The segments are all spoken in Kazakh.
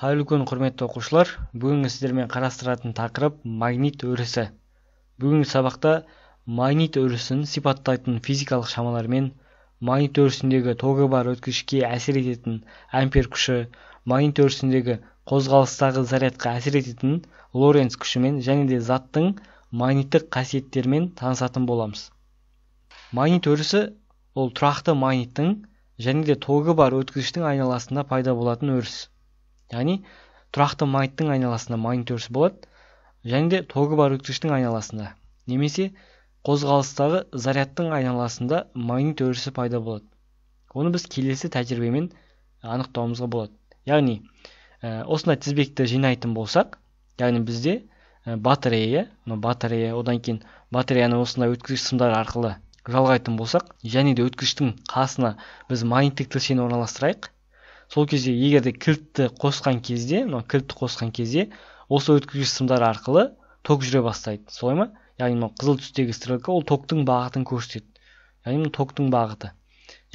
қайырлы күн құрметті оқушылар бүгін сіздермен қарастыратын тақырып магнит өрісі бүгінгі сабақта магнит өрісін сипаттайтын физикалық шамалармен магнит өрісіндегі тогы бар өткішке әсер ететін ампер күші магнит өрісіндегі қозғалыстағы зарядқа әсер ететін лоренц күшімен және де заттың магниттік қасиеттерімен танысатын боламыз магнит өрісі ол тұрақты магниттің және де тогы бар өткізгіштің айналасында пайда болатын өріс яғни тұрақты магниттің айналасында магнит өрісі болады және де тогы бар өткіштің айналасында немесе қозғалыстағы зарядтың айналасында магнит өрісі пайда болады оны біз келесі тәжірибемен анықтауымызға болады яғни ә, осындай тізбекті жинайтын болсақ яғни бізде ә, батарея мына батарея одан кейін батареяны осындай өткізгіш сымдар арқылы жалғайтын болсақ және де өткізгіштің қасына біз магниттік тілшені орналастырайық сол кезде егер де кілтті қосқан кезде мынау кілтті қосқан кезде осы өткізгіш сымдар арқылы ток жүре бастайды солай ма яғни мынау қызыл түстегі стрелка ол токтың бағытын көрсетеді яғни мына токтың бағыты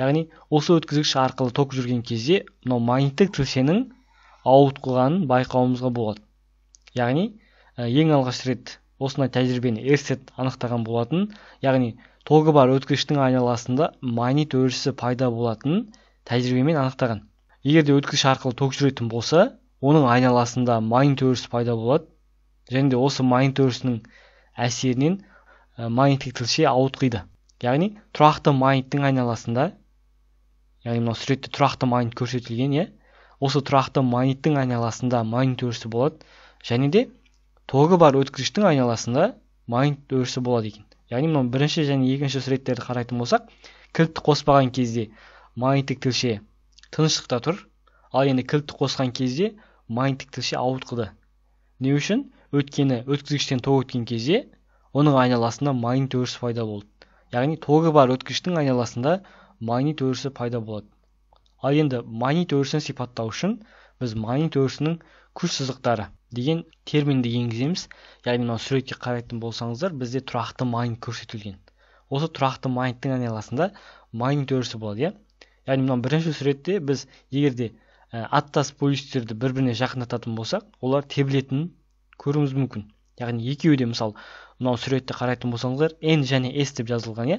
яғни осы өткізгіш арқылы ток жүрген кезде мынау магниттік тілшенің ауытқығанын байқауымызға болады яғни э, ең алғаш рет осындай тәжірибені эрсет анықтаған болатын яғни тогы бар өткізгіштің айналасында магнит өрісі пайда болатынын тәжірибемен анықтаған егер де өткізгіш арқылы ток жүретін болса оның айналасында майын төрісі пайда болады және де осы майын төрісінің әсерінен магниттік тілше ауытқиды яғни тұрақты магниттің айналасында яғни мынау суретте тұрақты магнит көрсетілген иә осы тұрақты магниттің айналасында магнит өрісі болады және де тогы бар өткізгіштің айналасында магнит өрісі болады екен яғни мынау бірінші және екінші суреттерді қарайтын болсақ кілтті қоспаған кезде магниттік тілше тыныштықта тұр ал енді кілтті қосқан кезде майнтік тілше ауытқыды не үшін өткені өткізгіштен ток өткен кезде оның айналасында магнит өрісі пайда болды яғни тогы бар өткіштің айналасында магнит өрісі пайда болады ал енді магнит өрісін сипаттау үшін біз магнит өрісінің күш сызықтары деген терминді енгіземіз яғни мынау суретке қарайтын болсаңыздар бізде тұрақты магнит көрсетілген осы тұрақты магниттің айналасында магнит өрісі болады иә яғни мынау бірінші суретте біз егерде ә, аттас полюстерді бір біріне жақындататын болсақ олар тебілетінін көруіміз мүмкін яғни екеуі де мысалы мынау суретті қарайтын болсаңыздар n және s деп жазылған иә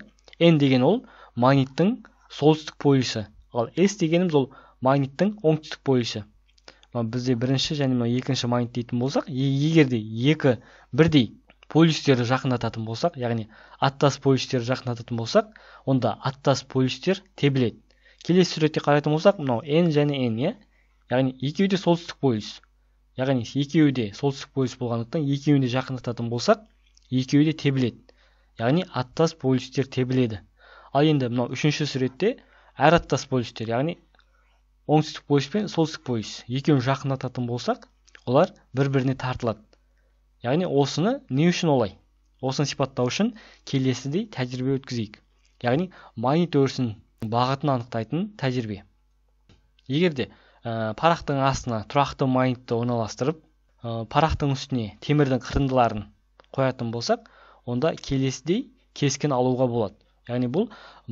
n деген ол магниттің солтүстік полюсі ал s дегеніміз ол магниттің оңтүстік полюсі мына бізде бірінші және мына екінші магнит дейтін болсақ егер де екі бірдей полюстерді жақындататын болсақ яғни аттас полюстерді жақындататын болсақ онда аттас полюстер тебіледі келесі суретте қарайтын болсақ мынау n және n иә яғни екеуі де солтүстік полюс яғни екеуі де солтүстік полюс болғандықтан екеуін де жақындататын болсақ екеуі де тебіледі яғни аттас полюстер тебіледі ал енді мынау үшінші суретте әр аттас полюстер яғни оңтүстік полюс пен солтүстік полюс екеуін жақындататын болсақ олар бір біріне тартылады яғни осыны не үшін олай осыны сипаттау үшін келесідей тәжірибе өткізейік яғни магнит өрісін бағытын анықтайтын тәжірибе егер де ә, э, парақтың астына тұрақты магнитті орналастырып ә, парақтың үстіне темірдің қырындыларын қоятын болсақ онда келесідей кескін алуға болады яғни бұл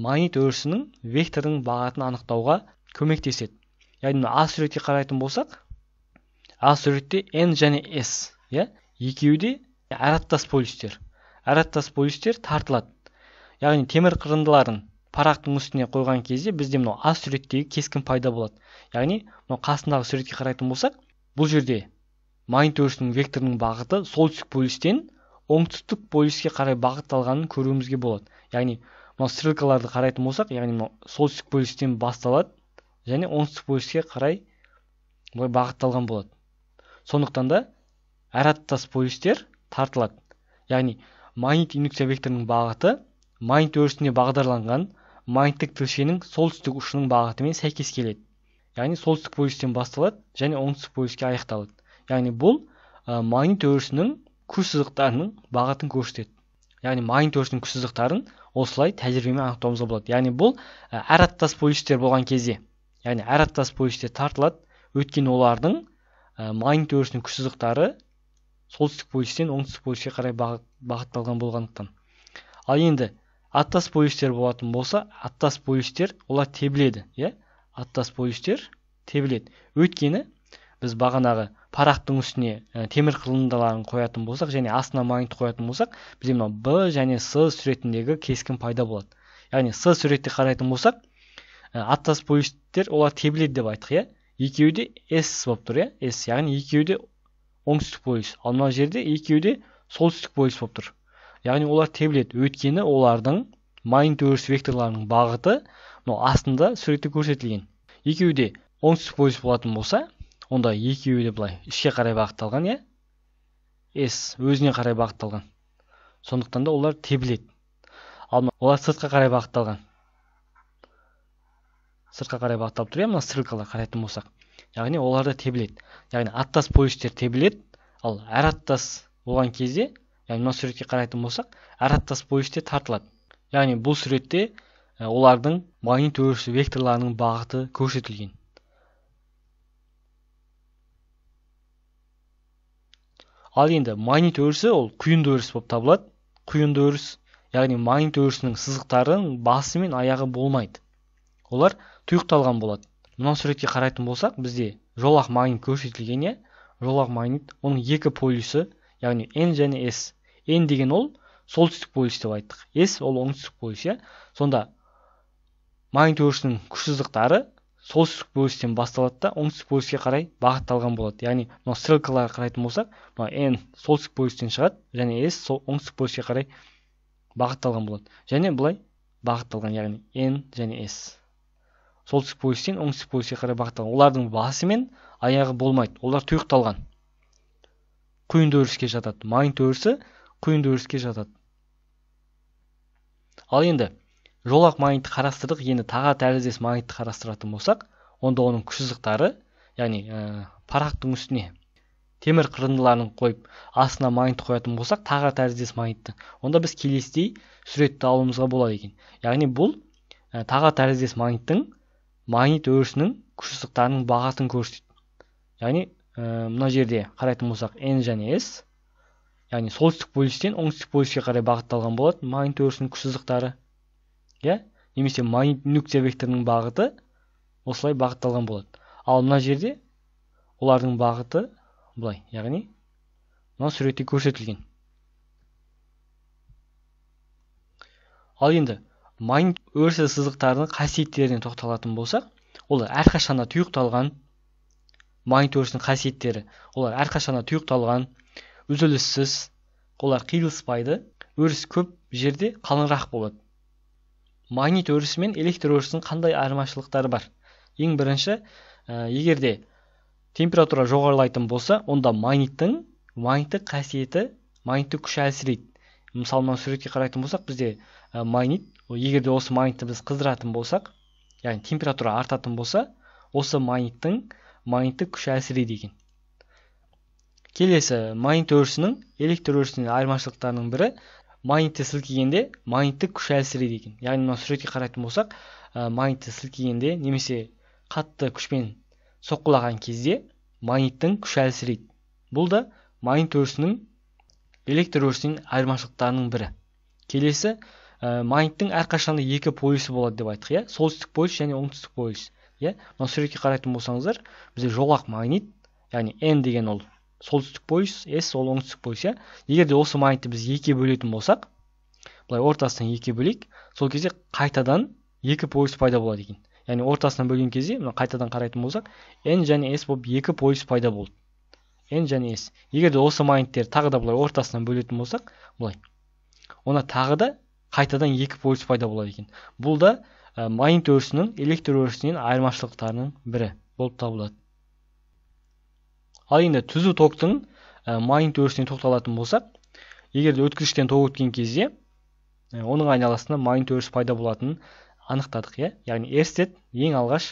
магнит өрісінің вектордың бағытын анықтауға көмектеседі яғни а суретке қарайтын болсақ а суретте n және s иә екеуі де әраттас полюстер әраттас полюстер тартылады яғни темір қырындыларын парақтың үстіне қойған кезде бізде мынау аз суреттегі кескін пайда болады яғни мынау қасындағы суретке қарайтын болсақ бұл жерде майнит өрісінің векторының бағыты солтүстік полюстен оңтүстік полюске қарай бағытталғанын көруімізге болады яғни мынау стрелкаларды қарайтын болсақ яғни мынау солтүстік полюстен басталады және оңтүстік полюске қарай былай бағытталған болады сондықтан да әр полюстер тартылады яғни магнит индукция векторының бағыты магнит өрісіне бағдарланған магниттік тілшенің солтүстік ұшының бағытымен сәйкес келеді яғни солтүстік полюстен басталады және оңтүстік полюске аяқталады яғни бұл ә, магнит өрісінің күш сызықтарының бағытын көрсетеді яғни магнит өрісінің күш сызықтарын осылай тәжірибемен анықтауымызға болады яғни бұл ә, әр аттас полюстер болған кезде яғни әр аттас полюстер тартылады өйткені олардың ә, магнит өрісінің күш сызықтары солтүстік полюстен оңтүстік полюске қарай бағытталған болғандықтан ал енді аттас полюстер болатын болса аттас полюстер олар тебіледі иә аттас полюстер тебіледі өйткені біз бағанағы парақтың үстіне темір қылындыларын қоятын болсақ және астына магнит қоятын болсақ бізде мынау б және с суретіндегі кескін пайда болады яғни с суретте қарайтын болсақ ә, аттас полюстер олар тебіледі деп айттық иә екеуі де с болып тұр иә с яғни екеуі де оңтүстік полюс ал мына жерде екеуі де солтүстік полюс болып тұр яғни олар тебіледі өйткені олардың майнд өріс векторларының бағыты мынау астында суретте көрсетілген екеуі де оңтүстік полюс болатын болса онда екеуі де былай ішке қарай бағытталған иә с өзіне қарай бағытталған сондықтан да олар тебіледі ал олар сыртқа қарай бағытталған сыртқа қарай бағытталып тұр иә мына стрелкалар қарайтын болсақ яғни олар да тебіледі яғни аттас полюстер тебіледі ал әр аттас болған кезде яғни мына суретке қарайтын болсақ әртас повесте тартылады яғни бұл суретте олардың магнит өрісі векторларының бағыты көрсетілген ал енді магнит өрісі ол құйынды өріс болып табылады құйынды өріс яғни магнит өрісінің сызықтарының басы мен аяғы болмайды олар тұйықталған болады мына суретке қарайтын болсақ бізде жолақ магнит көрсетілген иә жолақ магнит оның екі полюсі яғни n және s н деген ол солтүстік полюс деп айттық ес ол оңтүстік полюс иә сонда күш сызықтары солтүстік полюстен басталады да оңтүстік полюске қарай бағытталған болады яғни мынау стрелкаларға қарайтын болсақ мына н солтүстік полюстен шығады және с сол оңтүстік полюске қарай бағытталған болады және былай бағытталған яғни н және с солтүстік полюстен оңтүстік полюске қарай бағытталған олардың басы мен аяғы болмайды олар тұйықталған құйынды өріске жатады магнит өрісі өріске жатады ал енді жолақ магнитті қарастырдық енді таға тәріздес магнитті қарастыратын болсақ онда оның күш сызықтары яғни ә, парақтың үстіне темір қырындыларын қойып астына магнит қоятын болсақ таға тәріздес магнитті онда біз келесідей суретті алуымызға болады екен яғни бұл ә, таға тәріздес магниттің магнит өрісінің күш сызықтарының бағасын көрсетеді яғни ә, мына жерде қарайтын болсақ n және s яғни солтүстік полюстен оңтүстік полюске қарай бағытталған болады магнит өрісінің күш сызықтары иә немесе магнит индукция векторының бағыты осылай бағытталған болады ал мына жерде олардың бағыты былай яғни мына суретте көрсетілген ал енді магнит өрісі сызықтарының қасиеттеріне тоқталатын болсақ олар әрқашанда тұйықталған магнит өрісінің қасиеттері олар әрқашанда тұйықталған үзіліссіз олар қиылыспайды өріс көп жерде қалыңырақ болады магнит өрісі мен электр өрісінің қандай айырмашылықтары бар ең бірінші ә, егер де температура жоғарылайтын болса онда магниттің магниттік қасиеті магниттік күші әлсірейді мысалы мына суретке қарайтын болсақ бізде ә, магнит егер де осы магнитті біз қыздыратын болсақ яғни температура артатын болса осы магниттің магниттік күші әлсірейді екен келесі магнит өрісінің электр өрісінен айырмашылықтарының бірі магнитті сілкігенде магниттік күш әлсірейді екен яғни мына суретке қарайтын болсақ ә, магнитті сілкігенде немесе қатты күшпен соққылаған кезде магниттің күші әлсірейді бұл да магнит өрісінің электр өрісінен айырмашылықтарының бірі келесі ә, магниттің әрқашанда екі полюсі болады деп айттық иә солтүстік полюс және оңтүстік полюс иә мына суретке қарайтын болсаңыздар бізде жолақ магнит яғни n деген ол солтүстік полюс с ол оңтүстік полюс иә егер де осы магнитті біз екіге бөлетін болсақ былай ортасынан екіге бөлейік сол кезде қайтадан екі полюс пайда болады екен яғни ортасынан бөлген кезде мына қайтадан қарайтын болсақ n және s болып екі полюс пайда болды n және s егер де осы магниттерді тағы да былай ортасынан бөлетін болсақ былай онда тағы да қайтадан екі полюс пайда болады екен бұл да ә, магнит өрісінің электр өрісінен айырмашылықтарының бірі болып табылады ал енді түзу токтың ә, э, өрісіне тоқталатын болсақ егер де өткізгіштен ток өткен кезде ә, оның айналасында магнит өрісі пайда болатынын анықтадық иә яғни эрстед ең алғаш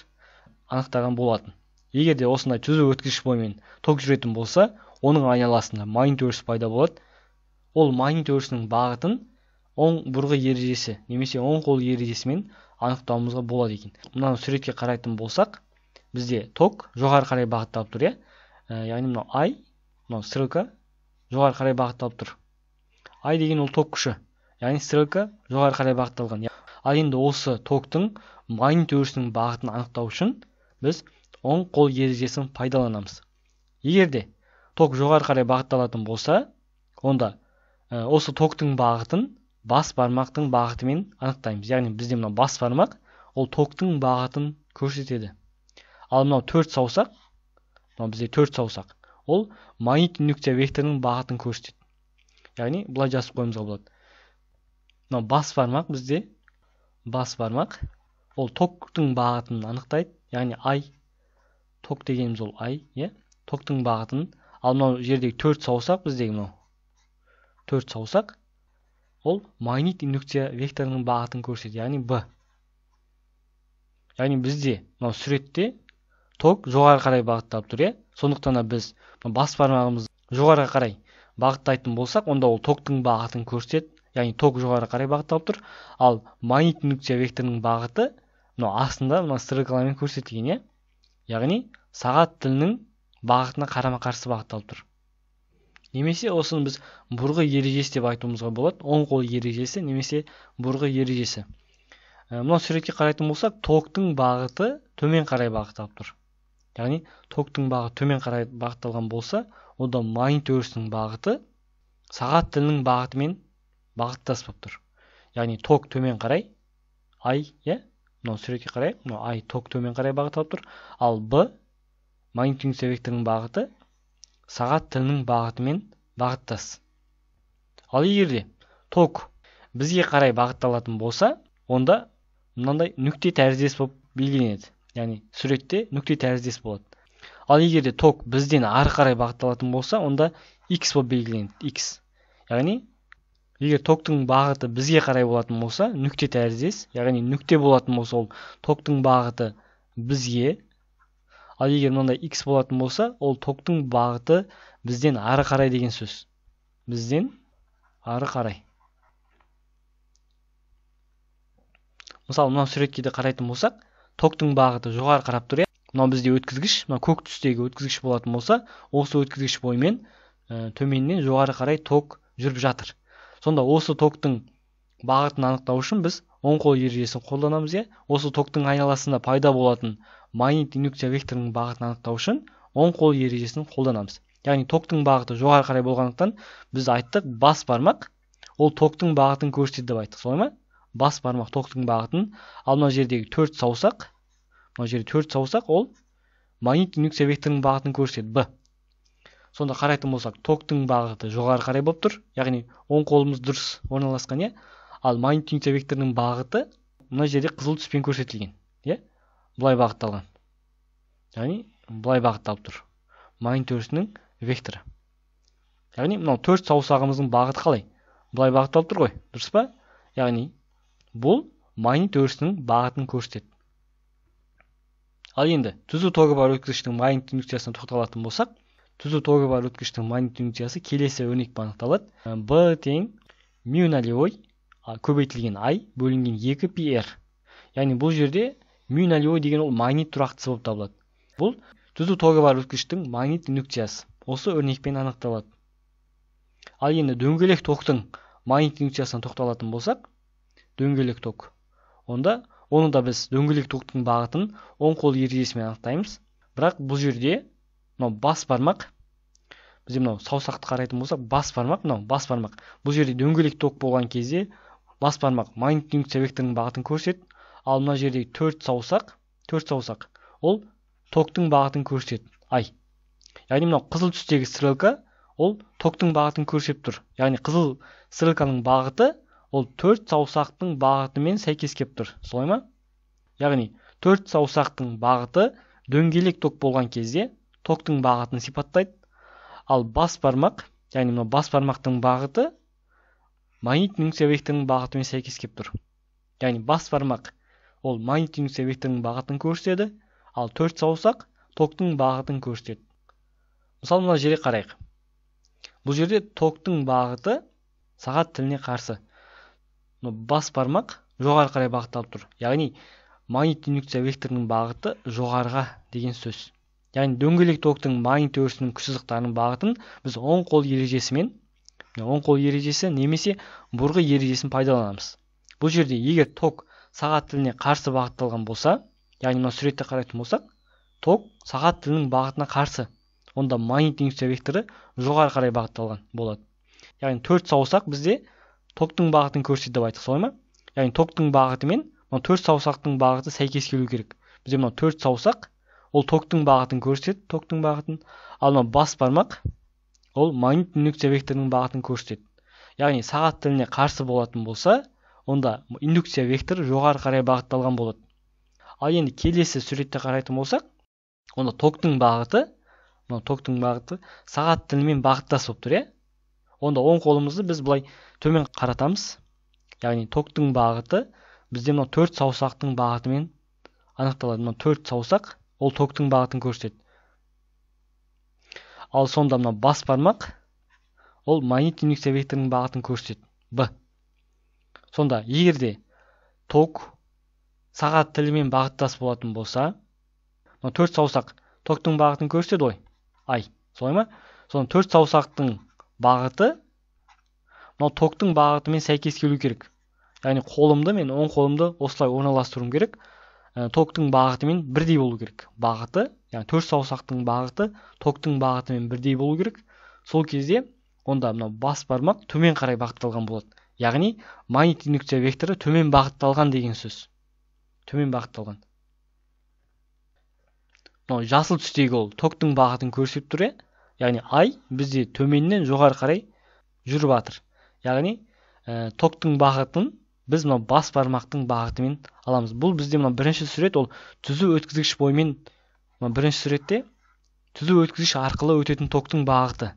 анықтаған болатын егер де осындай түзу өткізгіш бойымен ток жүретін болса оның айналасында магнит өрісі пайда болады ол магнит өрісінің бағытын оң бұрғы ережесі немесе оң қол ережесімен анықтауымызға болады екен мынаны суретке қарайтын болсақ бізде ток жоғары қарай бағытталып тұр иә Э, яғни мынау ай мынау стрелка жоғары қарай бағытталып тұр ай деген ол ток күші яғни стрелка жоғары қарай бағытталған ал енді осы токтың магнит өрісінің бағытын анықтау үшін біз оң қол ережесін пайдаланамыз егер де ток жоғары қарай бағытталатын болса онда э, осы токтың бағытын бас бармақтың бағытымен анықтаймыз яғни бізде мынау бас бармақ ол токтың бағытын көрсетеді ал мынау төрт саусақ мына бізде төрт саусақ ол магнит индукция векторының бағытын көрсетеді яғни былай жазып қоюымызға болады мынау бас бармақ бізде бас бармақ ол токтың бағытын анықтайды яғни ай ток дегеніміз ол ай иә токтың бағытын ал мынау жердегі төрт саусақ біздегі мынау төрт саусақ ол магнит индукция векторының бағытын көрсетеді яғни б яғни бізде мынау суретте ток жоғары қарай бағытталып тұр иә сондықтан да біз бас бармағымыз жоғарыға қарай бағыттайтын болсақ онда ол токтың бағытын көрсетеді яғни ток жоғары қарай бағытталып тұр ал магнит индукция векторының бағыты мынау астында мына стрелкалармен көрсетілген иә яғни сағат тілінің бағытына қарама қарсы бағытталып тұр немесе осыны біз бұрғы ережесі деп айтуымызға болады оң қол ережесі немесе бұрғы ережесі ә, мына суретке қарайтын болсақ токтың бағыты төмен қарай бағытталып тұр яғни токтың бағыты төмен қарай бағытталған болса онда магнит өрісінің бағыты сағат тілінің бағытымен бағыттас болып тұр яғни ток төмен қарай ай иә мынау суретке қарай мынау ай ток төмен қарай бағыт тұр ал б магнитудинация векторының бағыты сағат тілінің бағытымен бағыттас ал егер ток бізге қарай бағытталатын болса онда мынандай нүкте тәріздес болып белгіленеді яғни суретте нүкте тәріздес болады ал егер де ток бізден ары қарай бағытталатын болса онда x болып белгіленеді x яғни егер токтың бағыты бізге қарай болатын болса нүкте тәріздес яғни нүкте болатын болса ол токтың бағыты бізге ал егер мынандай x болатын болса ол токтың бағыты бізден ары қарай деген сөз бізден ары қарай мысалы мына суретке де қарайтын болсақ токтың бағыты жоғары қарап тұр иә мынау бізде өткізгіш мына көк түстегі өткізгіш болатын болса осы өткізгіш бойымен ә, төменнен жоғары қарай ток жүріп жатыр сонда осы токтың бағытын анықтау үшін біз оң қол ережесін қолданамыз иә осы токтың айналасында пайда болатын магнит индукция векторының бағытын анықтау үшін оң қол ережесін қолданамыз яғни токтың бағыты жоғары қарай болғандықтан біз айттық бас бармақ ол токтың бағытын көрсетеді деп айттық солай ма бас бармақ токтың бағытын ал мына жердегі төрт саусақ мына жерде төрт саусақ ол магнит индукция векторының бағытын көрсетеді б сонда қарайтын болсақ токтың бағыты жоғары қарай болып тұр яғни оң қолымыз дұрыс орналасқан иә ал магнит индукция векторының бағыты мына жерде қызыл түспен көрсетілген иә былай бағытталған яғни былай бағытталып тұр магнит өрісінің векторы яғни мынау төрт саусағымыздың бағыты қалай былай бағытталып тұр ғой дұрыс па яғни бұл магнит өрісінің бағытын көрсетеді ал енді түзу тогы бар өткізгіштің магнит индукциясына тоқталатын болсақ түзу тогы бар өткізгіштің магнит индукциясы келесі өрнекпен анықталады b ә, тең мю нолевой көбейтілген ай бөлінген 2 пи р яғни бұл жерде мю нолевой деген ол магнит тұрақтысы болып табылады бұл түзу тогы бар өткізгіштің магнит индукциясы осы өрнекпен анықталады ал енді дөңгелек токтың магнит индукциясына тоқталатын болсақ дөңгелек ток онда оны да біз дөңгелек токтың бағытын оң қол ережесімен анықтаймыз бірақ бұл жерде мынау бас бармақ бізде мынау саусақты қарайтын болсақ бас бармақ мынау бас бармақ бұл жерде дөңгелек ток болған кезде бас бармақ магнитудинг векторының бағытын көрсетеді ал мына жердегі төрт саусақ төрт саусақ ол токтың бағытын көрсетеді ай яғни мынау қызыл түстегі стрелка ол токтың бағытын көрсетіп тұр яғни қызыл стрелканың бағыты ол төрт саусақтың бағытымен сәйкес келіп тұр солай ма яғни төрт саусақтың бағыты дөңгелек ток болған кезде токтың бағытын сипаттайды ал бас бармақ яғни мына бас бармақтың бағыты магнит векторының бағытымен сәйкес келіп тұр яғни бас бармақ ол магнит векторының бағытын көрсетеді ал төрт саусақ токтың бағытын көрсетеді мысалы мына жерге қарайық бұл жерде токтың бағыты сағат тіліне қарсы но бас бармақ жоғары қарай бағытталып тұр яғни магнит индукция векторының бағыты жоғарыға деген сөз яғни дөңгелек токтың магнит өрісінің күш сызықтарының бағытын біз оң қол ережесімен оң қол ережесі немесе бұрғы ережесін пайдаланамыз бұл жерде егер ток сағат тіліне қарсы бағытталған болса яғни мына суретте қарайтын болсақ ток сағат тілінің бағытына қарсы онда магнит индукция векторы жоғары қарай бағытталған болады яғни төрт саусақ бізде токтың бағытын көрсет деп айттық солай ма яғни токтың бағыты мен төрт саусақтың бағыты сәйкес келу керек бізде мынау төрт саусақ ол токтың бағытын көрсетеді токтың бағытын ал мынау бас бармақ ол магнит индукция векторының бағытын көрсетеді яғни сағат тіліне қарсы болатын болса онда индукция векторы жоғары қарай бағытталған болады ал енді келесі суретте қарайтын болсақ онда токтың бағыты мынау токтың бағыты сағат тілімен бағыттас болып тұр иә онда оң қолымызды біз былай төмен қаратамыз яғни токтың бағыты бізде мынау төрт саусақтың бағытымен анықталады мынау төрт саусақ ол токтың бағытын көрсетеді ал сонда мына бас бармақ ол магнит индексі векторының бағытын көрсетеді б сонда егерде ток сағат тілімен бағыттас болатын болса мына төрт саусақ токтың бағытын көрсетеді ғой ай солай ма сонда төрт саусақтың бағыты мынау токтың бағытымен сәйкес келу керек яғни қолымды мен оң қолымды осылай орналастыруым керек ә, токтың бағытымен бірдей болу керек бағыты яғни төрт саусақтың бағыты токтың бағытымен бірдей болу керек сол кезде онда мынау бас бармақ төмен қарай бағытталған болады яғни магнит индукция векторы төмен бағытталған деген сөз төмен бағытталған мынау жасыл түстегі ол токтың бағытын көрсетіп тұр иә яғни ай бізде төменнен жоғары қарай жүріп жатыр яғни ә, токтың бағытын біз мынау бас бармақтың бағытымен аламыз бұл бізде мына бірінші сурет ол түзу өткізгіш бойымен мына бірінші суретте түзу өткізгіш арқылы өтетін токтың бағыты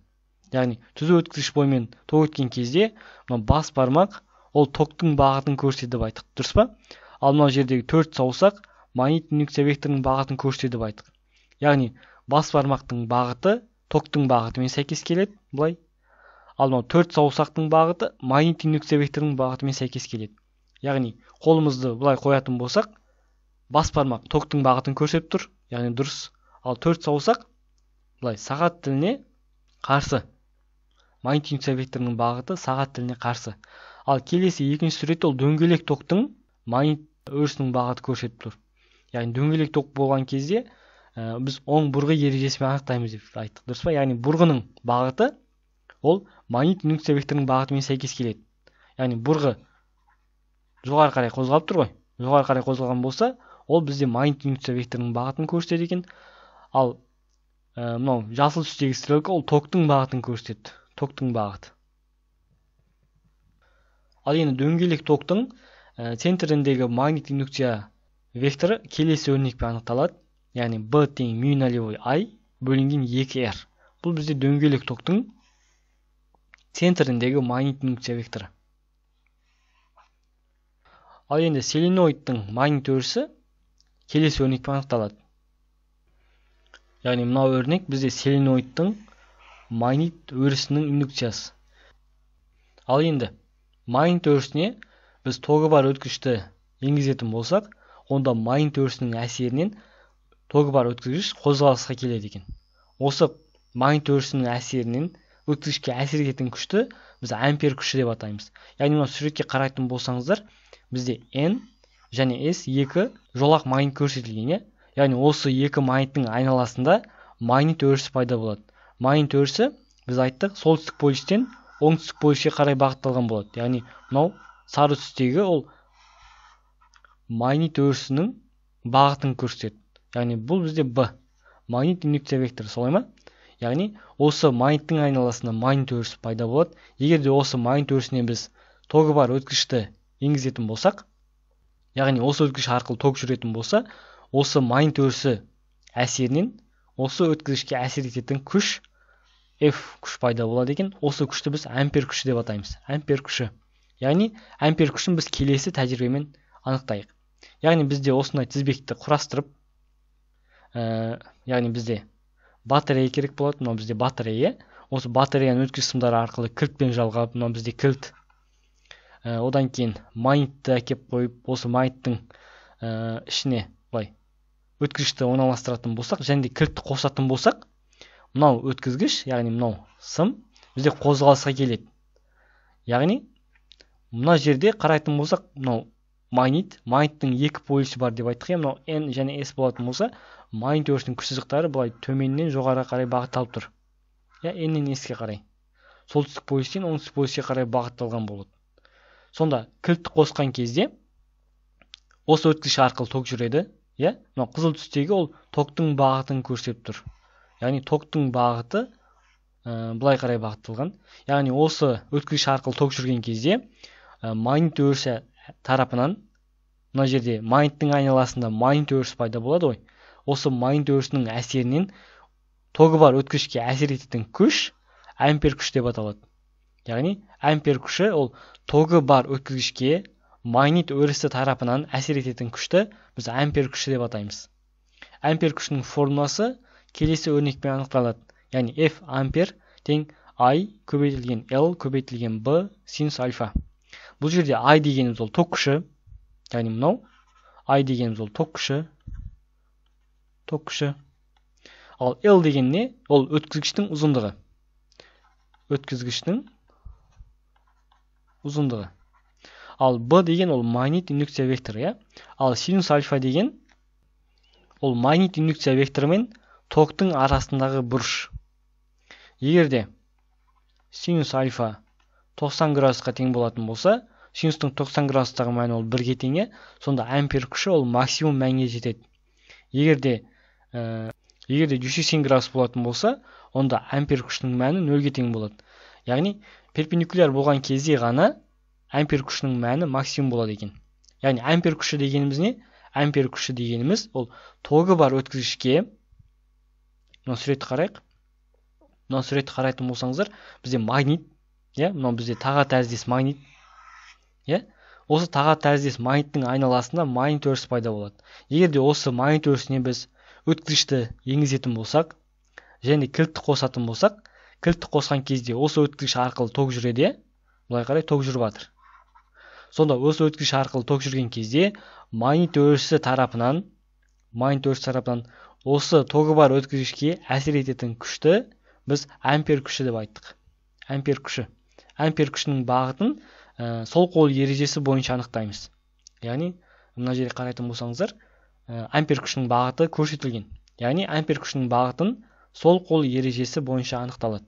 яғни түзу өткізгіш бойымен ток өткен кезде мына бас бармақ ол токтың бағытын көрсетеді деп айттық дұрыс па ал мынау жердегі төрт саусақ магнит индукция векторының бағытын көрсетеді деп айттық яғни бас бармақтың бағыты токтың бағытымен сәйкес келеді былай ал мынау төрт саусақтың бағыты магнит индукция векторының бағытымен сәйкес келеді яғни қолымызды былай қоятын болсақ бас бармақ токтың бағытын көрсетіп тұр яғни дұрыс ал төрт саусақ былай сағат тіліне қарсы магнит индукция векторының бағыты сағат тіліне қарсы ал келесі екінші сурет ол дөңгелек токтың магнит өрісінің бағыты көрсетіп тұр яғни дөңгелек ток болған кезде ә, біз оң бұрғы ережесімен анықтаймыз деп айттық дұрыс па яғни бұрғының бағыты ол магнит индукция векторының бағытымен сәйкес келеді яғни бұрғы жоғары қарай қозғалып тұр ғой жоғары қарай қозғалған болса ол бізде магнит индукция векторының бағытын көрсетеді екен ал ә, мынау жасыл түстегі стрелка ол токтың бағытын көрсетеді токтың бағыты ал енді дөңгелек токтың э, центріндегі магнит индукция векторы келесі өрнекпен анықталады яғни b тең мю нолевой i бөлінген 2r бұл бізде дөңгелек токтың центріндегі магнит индукция векторы ал енді селеноидтың магнит өрісі келесі өрнекпен анықталады яғни мынау өрнек бізде селеноидтың магнит өрісінің индукциясы ал енді магнит өрісіне біз тогы бар өткішті енгізетін болсақ онда магнит өрісінің әсерінен тогы бар өткізгіш қозғалысқа келеді екен осы магнит өрісінің әсерінен өткізгішке әсер ететін күшті біз ампер күші деп атаймыз яғни мына суретке қарайтын болсаңыздар бізде n және s екі жолақ магнит көрсетілген иә яғни осы екі магниттің айналасында магнит өрісі пайда болады магнит өрісі біз айттық солтүстік полюстен оңтүстік полюске қарай бағытталған болады яғни мынау сары түстегі ол магнит өрісінің бағытын көрсетеді яғни бұл бізде б магнит индукция векторы солай ма яғни осы магниттің айналасында магнит өрісі пайда болады егер де осы магнит өрісіне біз тогы бар өткішті енгізетін болсақ яғни осы өткіш арқылы ток жүретін болса осы магнит өрісі әсерінен осы өткізгішке әсер ететін күш f күш пайда болады екен осы күшті біз ампер күші деп атаймыз ампер күші яғни ампер күшін біз келесі тәжірибемен анықтайық яғни бізде осындай тізбекті құрастырып ә, яғни бізде батарея керек болады мынау бізде батарея осы батареяны өткізгіш сымдары арқылы кілтпен жалғап мынау бізде кілт ә, одан кейін майнитті әкеп қойып осы майниттің ә, э, ішіне былай өткізгішті орналастыратын болсақ және де кілтті қосатын болсақ мынау өткізгіш яғни мынау сым бізде қозғалысқа келеді яғни мына жерде қарайтын болсақ мынау магнит магниттің екі полюсі бар деп айттық иә мынау н және с болатын болса магнит өрісінің күш сызықтары былай төменнен жоғары қарай бағытталып тұр иә n нен s қарай солтүстік полюстен оңтүстік полюске қарай бағытталған болады сонда кілтті қосқан кезде осы өткізгіш арқылы ток жүреді иә мынау қызыл түстегі ол токтың бағытын көрсетіп тұр яғни токтың бағыты ә, былай қарай бағытталған яғни осы өткізгіш арқылы ток жүрген кезде ә, магнит өрісі тарапынан мына жерде майндтың айналасында майнд өрісі пайда болады ғой осы майнд өрісінің әсерінен тогы бар өткішке әсер ететін күш ампер күш деп аталады яғни ампер күші ол тогы бар өткізгішке магнит өрісі тарапынан әсер ететін күшті біз ампер күші деп атаймыз ампер күшінің формуласы келесі өрнекпен анықталады яғни f ампер тең i көбейтілген l көбейтілген b синус альфа бұл жерде i дегеніміз ол ток күші яғни мынау i дегеніміз ол күші. ток ток күші. ал l деген не ол өткізгіштің ұзындығы өткізгіштің ұзындығы ал b деген ол магнит индукция векторы иә ал синус альфа деген ол магнит индукция векторы мен токтың арасындағы бұрыш Егерде синус альфа 90 градусқа тең болатын болса синустың тоқсан градустағы мәні ол бірге теңе сонда ампер күші ол максимум мәнге жетеді егер де ә, егер де жүз сексен градус болатын болса онда ампер күшінің мәні нөлге тең болады яғни перпендикуляр болған кезде ғана ампер күшінің мәні максимум болады екен яғни ампер күші дегеніміз не ампер күші дегеніміз ол тогы бар өткізгішке мына суретті қарайық мына суретті қарайтын болсаңыздар бізде магнит иә мынау бізде таға тәріздес магнит иә осы тағат тәріздес магниттің айналасында магнит өрісі пайда болады егер де осы магнит өрісіне біз өткізгішті енгізетін болсақ және кілтті қосатын болсақ кілтті қосқан кезде осы өткізгіш арқылы ток жүреді иә былай қарай ток жүріп жатыр сонда осы өткізгіш арқылы ток жүрген кезде магнит өрісі тарапынан магнит өрісі тарапынан осы тогы бар өткізгішке әсер ететін күшті біз ампер күші деп айттық ампер күші ампер күшінің бағытын ә, сол қол ережесі бойынша анықтаймыз яғни мына жерге қарайтын болсаңыздар ә, ампер күшінің бағыты көрсетілген яғни ампер күшінің бағытын сол қол ережесі бойынша анықталады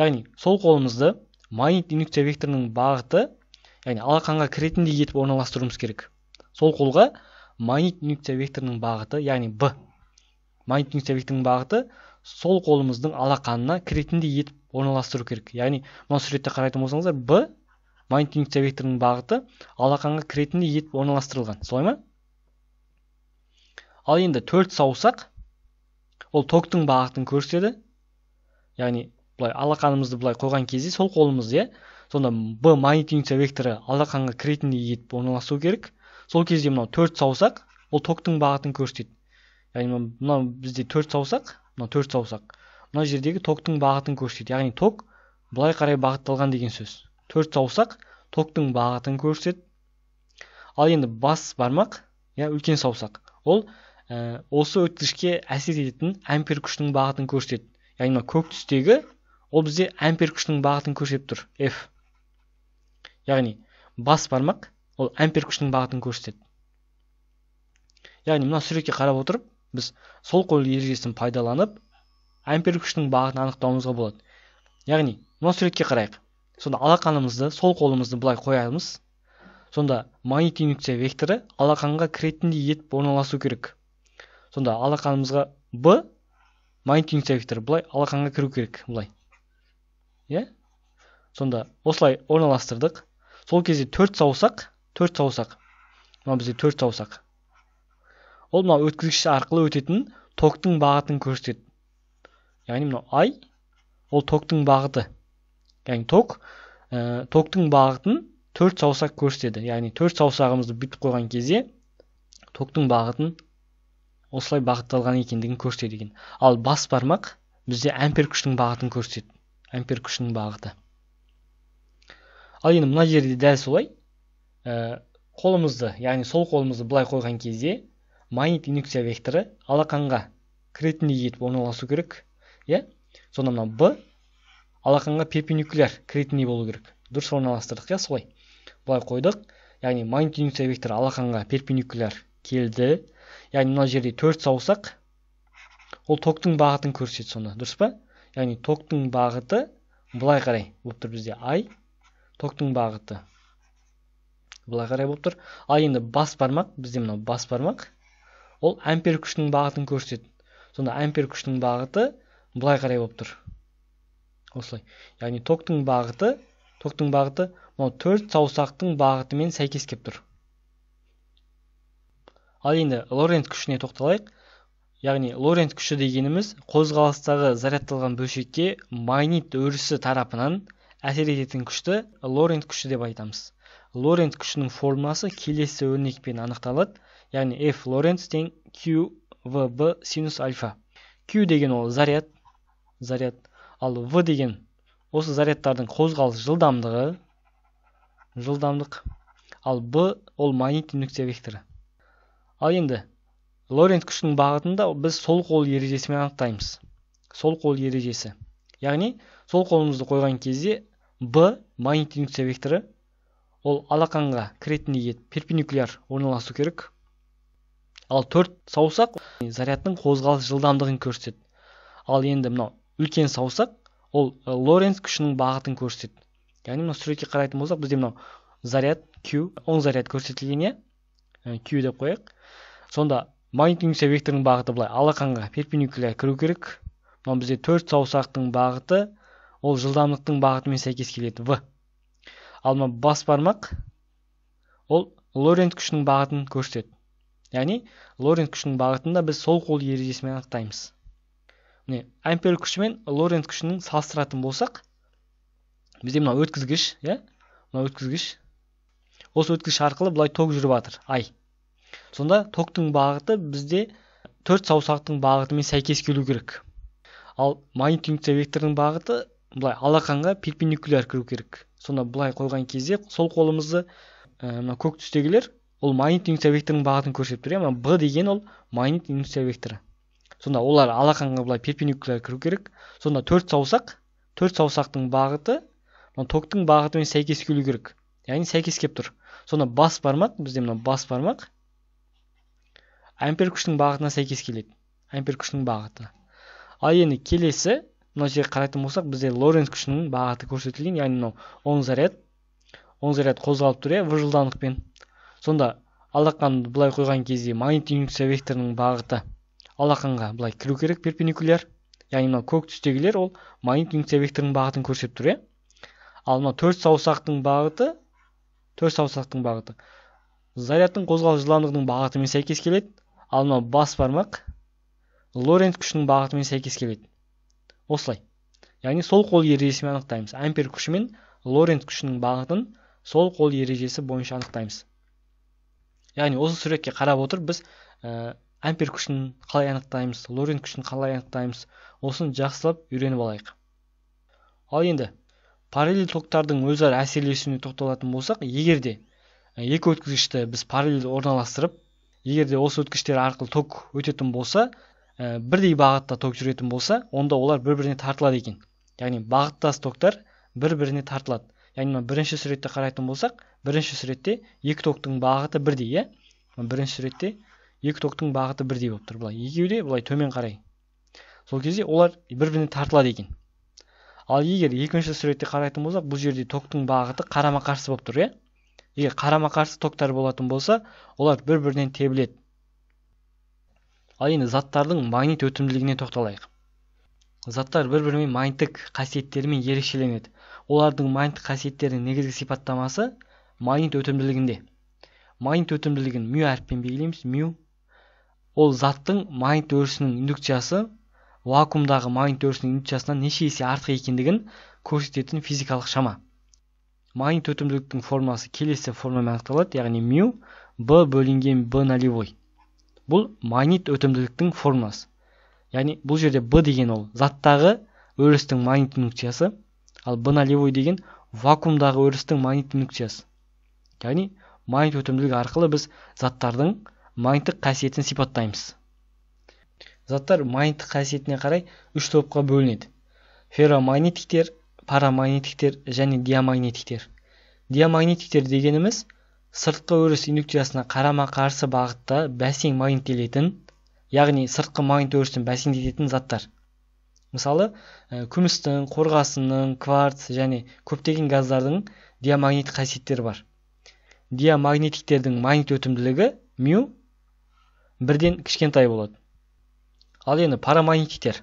яғни сол қолымызды магнит индукция векторының бағыты яғни алақанға кіретіндей етіп орналастыруымыз керек сол қолға магнит индукция векторының бағыты яғни б магнит индукция векторының бағыты сол қолымыздың алақанына кіретіндей етіп орналастыру керек яғни мына суретте қарайтын болсаңыздар б майнтюнингтя векторының бағыты алақанға кіретіндей етіп орналастырылған солай ма ал енді төрт саусақ ол токтың бағытын көрсетеді яғни былай алақанымызды былай қойған кезде сол қолымыз иә сонда б магнитюница векторы алақанға кіретіндей етіп орналасу керек сол кезде мынау төрт саусақ ол токтың бағытын көрсетеді яғни мынау бізде төрт саусақ мынау төрт саусақ мына жердегі токтың бағытын көрсетеді яғни ток былай қарай бағытталған деген сөз төрт саусақ токтың бағытын көрсетеді ал енді бас бармақ иә үлкен саусақ ол ә, осы өткішке әсер ететін ампер күштің бағытын көрсетеді яғни мына көк түстегі ол бізде ампер күштің бағытын көрсетіп тұр f яғни бас бармақ ол ампер күштің бағытын көрсетеді яғни мына суретке қарап отырып біз сол қол ережесін пайдаланып ампер күштің бағытын анықтауымызға болады яғни мына суретке қарайық сонда алақанымызды сол қолымызды былай қоямыз сонда индукция векторы алақанға кіретіндей етіп орналасу керек сонда алақанымызға б индукция векторы былай алақанға кіру керек былай иә сонда осылай орналастырдық сол кезде төрт саусақ төрт саусақ мынау бізде төрт саусақ ол мынау өткізгіш арқылы өтетін токтың бағытын көрсетеді яғни мынау ай ол токтың бағыты яғни ток э, токтың бағытын төрт саусақ көрсетеді яғни төрт саусағымызды бүйтіп қойған кезде токтың бағытын осылай бағытталған екендігін көрсетеді екен ал бас бармақ бізде ампер күштің бағытын көрсетеді ампер күшінің бағыты ал енді мына жерде дәл солай ә, қолымызды яғни сол қолымызды былай қойған кезде магнит индукция векторы алақанға кіретіндей етіп орналасу керек иә сонда мына б алақанға перпендикуляр кіретіндей болу керек дұрыс орналастырдық иә солай былай қойдық яғни магнитудинг вектор алақанға перпендикуляр келді яғни мына жерде төрт саусақ ол токтың бағытын көрсетеді сонда дұрыс па яғни токтың бағыты былай қарай болып тұр бізде ай токтың бағыты былай қарай болып тұр ал енді бас бармақ бізде мынау бас бармақ ол ампер күшінің бағытын көрсетеді сонда ампер күшінің бағыты былай қарай болып тұр осылай яғни токтың бағыты токтың бағыты мынау төрт саусақтың бағытымен сәйкес келіп тұр ал енді лоренц күшіне тоқталайық яғни лорент күші дегеніміз қозғалыстағы зарядталған бөлшекке магнит өрісі тарапынан әсер ететін күшті лорент күші деп айтамыз лоренц күшінің формуласы келесі өрнекпен анықталады яғни f лоренц тең q v синус альфа q деген ол заряд заряд ал в деген осы зарядтардың қозғалыс жылдамдығы жылдамдық ал б ол магнит индукция векторы ал енді Лоренц күшінің бағытын біз сол қол ережесімен анықтаймыз сол қол ережесі яғни сол қолымызды қойған кезде б магнит индукция векторы ол алақанға кіретіндей етіп перпендикуляр орналасу керек ал төрт саусақ зарядтың қозғалыс жылдамдығын көрсетеді ал енді мынау үлкен саусақ ол э, лоренц күшінің бағытын көрсетеді яғни мына суретке қарайтын болсақ бізде мынау заряд q оң заряд көрсетілген иә э, q деп қояйық сонда магнит индукция векторының бағыты былай алақанға перпендикуляр кіру керек мынау бізде төрт саусақтың бағыты ол жылдамдықтың бағытымен сәйкес келеді в ал мына бас бармақ ол лоренц күшінің бағытын көрсетеді яғни лоренц күшінің бағытын да біз сол қол ережесімен анықтаймыз міне ампер күші мен лорент күшінің салыстыратын болсақ бізде мынау өткізгіш иә мына өткізгіш осы өткізгіш арқылы былай ток жүріп жатыр ай сонда токтың бағыты бізде төрт саусақтың бағытымен сәйкес келу керек ал магнит инкция векторының бағыты былай алақанға перпендикуляр кіру керек сонда былай қойған кезде сол қолымызды э, мына көк түстегілер ол магнит индукция векторының бағытын көрсетіп тұр иә мына б деген ол магнит индукция векторы сонда олар алақанға былай перпендикуляр кіру керек сонда төрт саусақ төрт саусақтың бағыты мына токтың бағытымен сәйкес келу керек яғни сәйкес келіп тұр сонда бас бармақ бізде мына бас бармақ ампер күштің бағытына сәйкес келеді ампер күшінің бағыты ал енді келесі мына жерге қарайтын болсақ бізде лоренс күшінің бағыты көрсетілген яғни мынау оң заряд оң заряд қозғалып тұр иә в жылдамдықпен сонда алақанды былай қойған кезде магнит векторының бағыты алақанға былай кіру керек перпендикуляр яғни мынау көк түстегілер ол магнитудница векторының бағытын көрсетіп тұр иә ал мынау төрт саусақтың бағыты төрт саусақтың бағыты зарядтың қозғалыс жылдамдығының бағытымен сәйкес келеді ал мынау бас бармақ лоренц күшінің бағытымен сәйкес келеді осылай яғни сол қол ережесімен анықтаймыз ампер күші мен лоренц күшінің бағытын сол қол ережесі бойынша анықтаймыз яғни осы суретке қарап отырып біз э, ампер күшін қалай анықтаймыз лорент күшін қалай анықтаймыз осыны жақсылап үйреніп алайық ал енді параллель токтардың өзара әсерлесуіне тоқталатын болсақ егер де екі өткізгішті біз параллель орналастырып егер де осы өткіштер арқылы ток өтетін болса ә, бірдей бағытта ток жүретін болса онда олар бір біріне тартылады екен яғни бағыттас токтар бір біріне тартылады яғни мына бірінші суретті қарайтын болсақ бірінші суретте екі токтың бағыты бірдей иә бірінші суретте екі токтың бағыты бірдей болып тұр былай екеуі де былай төмен қарай сол кезде олар бір біріне тартылады екен ал егер екінші суретте қарайтын болсақ бұл жерде токтың бағыты қарама қарсы болып тұр иә егер қарама қарсы токтар болатын болса олар бір бірінен тебіледі ал енді заттардың магнит өтімділігіне тоқталайық заттар бір бірімен магниттік қасиеттерімен ерекшеленеді олардың магниттік қасиеттерінің негізгі сипаттамасы магнит өтімділігінде магнит өтімділігін мю әріппен белгілейміз мю ол заттың магнит өрісінің индукциясы вакуумдағы магнит өрісінің индукциясынан неше есе артық екендігін көрсететін физикалық шама магнит өтімділіктің формуласы келесі формамен анықталады яғни мю б бөлінген б нолевой бұл магнит өтімділіктің формуласы яғни бұл жерде б деген ол заттағы өрістің магнит индукциясы ал б нолевой деген вакуумдағы өрістің магнит индукциясы яғни магнит өтімділігі арқылы біз заттардың майнттық қасиетін сипаттаймыз заттар майниттік қасиетіне қарай үш топқа бөлінеді Ферромагнетиктер, парамагнетиктер және диамагнетиктер. Диамагнетиктер дегеніміз сыртқы өріс индукциясына қарама қарсы бағытта бәсең магниттелетін яғни сыртқы магнит өрісін бәсеңдететін заттар мысалы э, күмістің қорғасынның кварц және көптеген газдардың диамагнит қасиеттері бар диамагнетиктердің магнит өтімділігі мю бірден кішкентай болады ал енді парамагнитиктер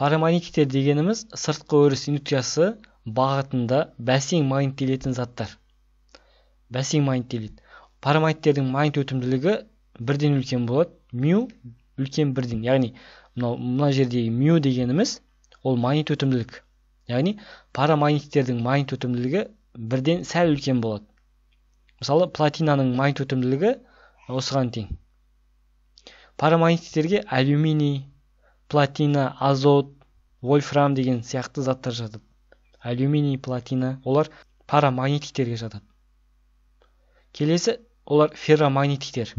парамагнитиктер дегеніміз сыртқы өріс индукциясы бағытында бәсең магниттелетін заттар бәсең магниттеледі парамагниттердің магнит өтімділігі бірден үлкен болады мю үлкен бірден яғни мынау мына жердегі мю дегеніміз ол магнит өтімділік яғни парамагниттердің магнит өтімділігі бірден сәл үлкен болады мысалы платинаның магнит өтімділігі осыған тең парамагниттерге алюминий платина азот вольфрам деген сияқты заттар жатады алюминий платина олар парамагнитиктерге жатады келесі олар ферромагнитиктер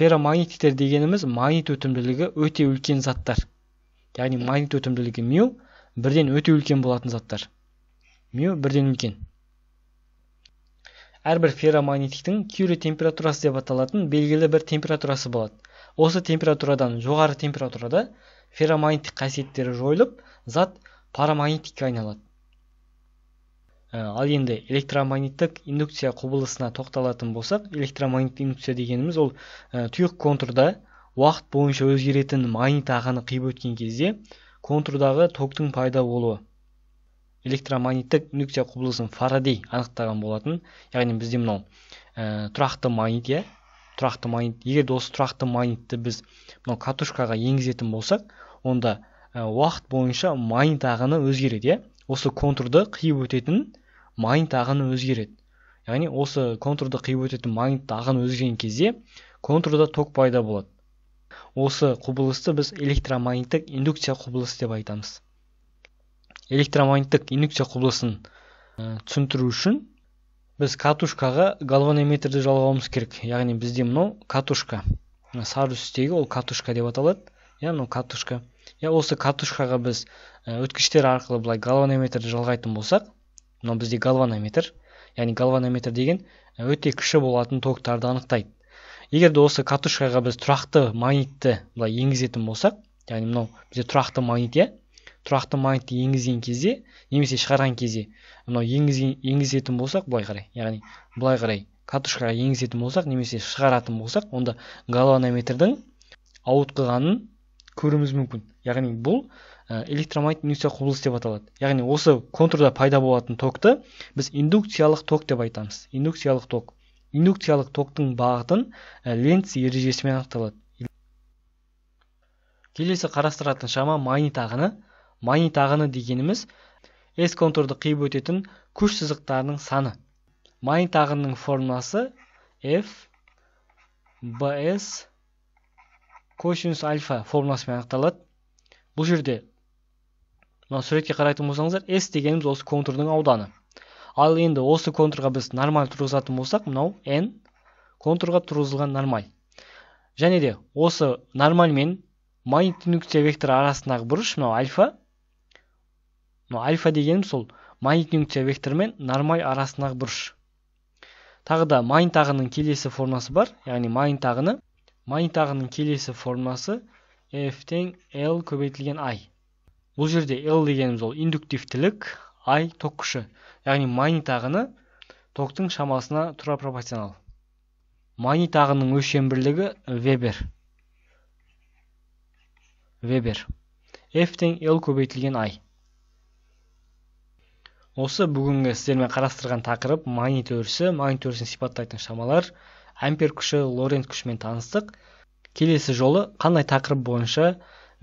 ферромагнетиктер дегеніміз магнит өтімділігі өте үлкен заттар яғни магнит өтімділігі мю бірден өте үлкен болатын заттар мю бірден үлкен әрбір ферромагнитиктің кюри температурасы деп аталатын белгілі бір температурасы болады осы температурадан жоғары температурада ферромагниттік қасиеттері жойылып зат парамагниттікке айналады ә, ал енді электромагниттік индукция құбылысына тоқталатын болсақ электромагниттік индукция дегеніміз ол ә, тұйық контурда уақыт бойынша өзгеретін магнит ағыны қиып өткен кезде контурдағы токтың пайда болуы электромагниттік индукция құбылысын фарадей анықтаған болатын яғни бізде мынау ә, тұрақты магнит иә тұрақты магнит егер де осы тұрақты магнитті біз мынау катушкаға енгізетін болсақ онда ә, уақыт бойынша магнит ағыны өзгереді иә осы контурды қиып өтетін магнит ағыны өзгереді яғни осы контурды қиып өтетін магнит ағыны өзгерген кезде контурда ток пайда болады осы құбылысты біз электромагниттік индукция құбылысы деп айтамыз электромагниттік индукция құбылысын ә, түсіндіру үшін біз катушкаға галванометрді жалғауымыз керек яғни бізде мынау катушка сары түстегі ол катушка деп аталады иә мынау катушка иә осы катушкаға біз өткіштер арқылы былай галванометрді жалғайтын болсақ мынау бізде галванометр яғни галванометр деген өте кіші болатын токтарды анықтайды егер де осы катушкаға біз тұрақты магнитті былай енгізетін болсақ яғни мынау бізде тұрақты магнит иә тұрақты магнитті енгізген кезде немесе шығарған кезде мынау енгізетін болсақ былай қарай яғни былай қарай катушкаға енгізетін болсақ немесе шығаратын болсақ онда галванометрдің ауытқығанын көруіміз мүмкін яғни бұл электромагнит индукция құбылыс деп аталады яғни осы контурда пайда болатын токты біз индукциялық ток деп айтамыз индукциялық ток индукциялық токтың бағытын ленц ережесімен анықталады келесі қарастыратын шама магнит ағыны магнит ағыны дегеніміз S контурды қиып өтетін күш сызықтарының саны магнит ағынының формуласы f bs косинус альфа формуласымен анықталады бұл жерде мына суретке қарайтын болсаңыздар s дегеніміз осы контурдың ауданы ал енді осы контурға біз нормаль тұрғызатын болсақ мынау n контурға тұрғызылған нормаль және де осы нормаль мен магнит индукция векторы арасындағы бұрыш мынау альфа мына альфа дегенім сол маятнингтя вектор мен нормаль арасындағы бұрыш тағы да тағының келесі формасы бар яғни магнит тағының келесі формасы f тең l көбейтілген i бұл жерде l дегеніміз ол индуктивтілік i ток күші яғни тағыны токтың шамасына тура пропорционал тағының өлшем бірлігі вебер вебер f тең l көбейтілген i осы бүгінгі сіздермен қарастырған тақырып магнит өрісі магнит өрісін сипаттайтын шамалар ампер күші лорент күшімен таныстық келесі жолы қандай тақырып бойынша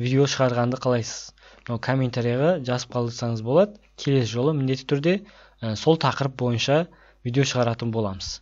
видео шығарғанды қалайсыз мынау комментарияға жазып қалдырсаңыз болады келесі жолы міндетті түрде сол тақырып бойынша видео шығаратын боламыз